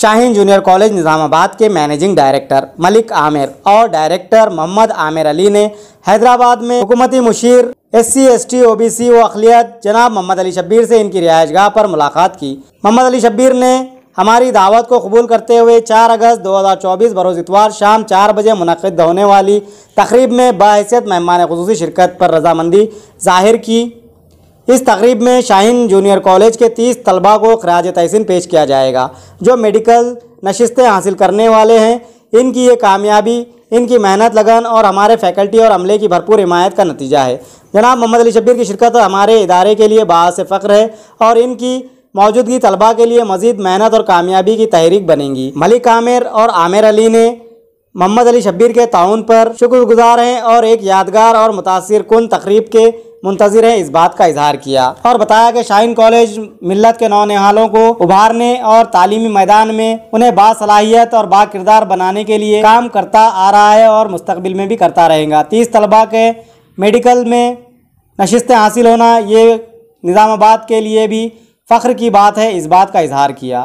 Shaheen junior college Nizamabad के managing director Malik Aamir और director Mohammad Aamir Ali ने हैदराबाद में हुकूमती मुशीर S C S T O B C व अखिलियत जनाब मोहम्मद अली शब्बीर से इनकी रिहायशगाह पर मुलाकात की मोहम्मद अली शब्बीर ने हमारी दावत को कबूल करते हुए चार अगस्त दो हज़ार चौबीस बरोज़ इतवार शाम चार बजे मुनद होने वाली तकरीब में बाहसीत मेहमान खसूसी शिरकत पर रजामंदी जाहिर की इस तकरीब में शाहीन जूनियर कॉलेज के 30 तलबा को खराज तहसिन पेश किया जाएगा जो मेडिकल नशस्तें हासिल करने वाले हैं इनकी ये कामयाबी इनकी मेहनत लगन और हमारे फैकल्टी और अमले की भरपूर हिमायत का नतीजा है जनाब मोहम्मद अली शब्बीर की शिरकत हमारे इदारे के लिए से फ़ख्र है और इनकी मौजूदगी तलबा के लिए मजीद मेहनत और कामयाबी की तहरीक बनेगी मलिक आमिर और आमिर अली ने मोहम्मद अली शब्बीर के ताउन पर शुक्रगुजार हैं और एक यादगार और मुतासर कन तकरीब के मुंतजर है इस बात का इजहार किया और बताया कि शाहीन कॉलेज मिलत के नौनिहालों को उभारने और तालीमी मैदान में उन्हें बासलाहियत और बाकिरदार बनाने के लिए काम करता आ रहा है और मुस्तबिल में भी करता रहेगा तीस तलबा के मेडिकल में नशस्तें हासिल होना ये निज़ामाबाद के लिए भी फ़ख्र की बात है इस बात का इजहार किया